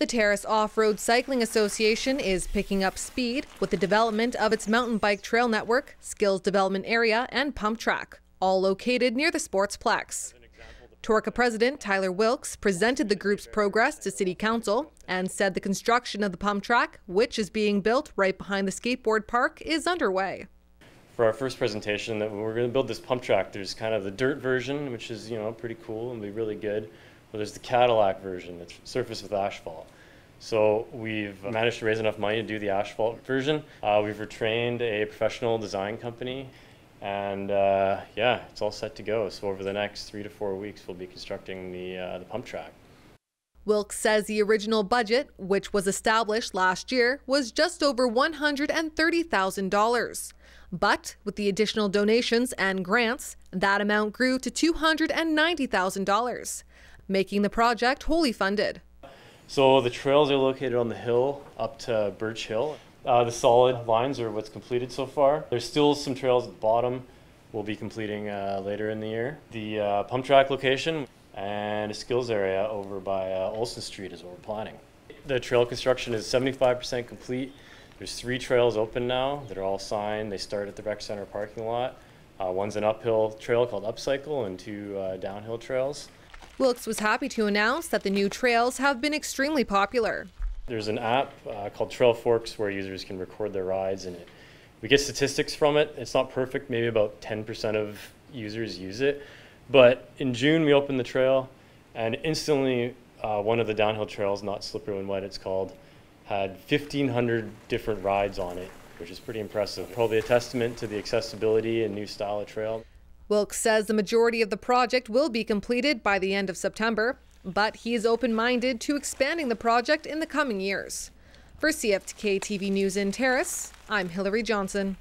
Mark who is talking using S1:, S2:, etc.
S1: The Terrace Off-Road Cycling Association is picking up speed with the development of its mountain bike trail network, skills development area, and pump track, all located near the Sportsplex. Torca President Tyler Wilkes presented the group's progress to City Council and said the construction of the pump track, which is being built right behind the skateboard park, is underway.
S2: For our first presentation, that we're going to build this pump track. There's kind of the dirt version, which is you know pretty cool and be really good. Well, there's the Cadillac version that's surface with asphalt. So we've managed to raise enough money to do the asphalt version. Uh, we've retrained a professional design company, and uh, yeah, it's all set to go. So over the next three to four weeks, we'll be constructing the uh, the pump track.
S1: Wilkes says the original budget, which was established last year, was just over $130,000. But with the additional donations and grants, that amount grew to $290,000 making the project wholly funded.
S2: So the trails are located on the hill up to Birch Hill. Uh, the solid lines are what's completed so far. There's still some trails at the bottom we'll be completing uh, later in the year. The uh, pump track location and a skills area over by uh, Olson Street is what we're planning. The trail construction is 75% complete. There's three trails open now that are all signed. They start at the rec center parking lot. Uh, one's an uphill trail called Upcycle and two uh, downhill trails.
S1: Wilkes was happy to announce that the new trails have been extremely popular.
S2: There's an app uh, called Trail Forks where users can record their rides and it, we get statistics from it. It's not perfect, maybe about 10% of users use it. But in June, we opened the trail and instantly uh, one of the downhill trails, not slippery when wet, it's called, had 1,500 different rides on it, which is pretty impressive. Probably a testament to the accessibility and new style of trail.
S1: Wilkes says the majority of the project will be completed by the end of September, but he is open minded to expanding the project in the coming years. For CFTK TV News in Terrace, I'm Hillary Johnson.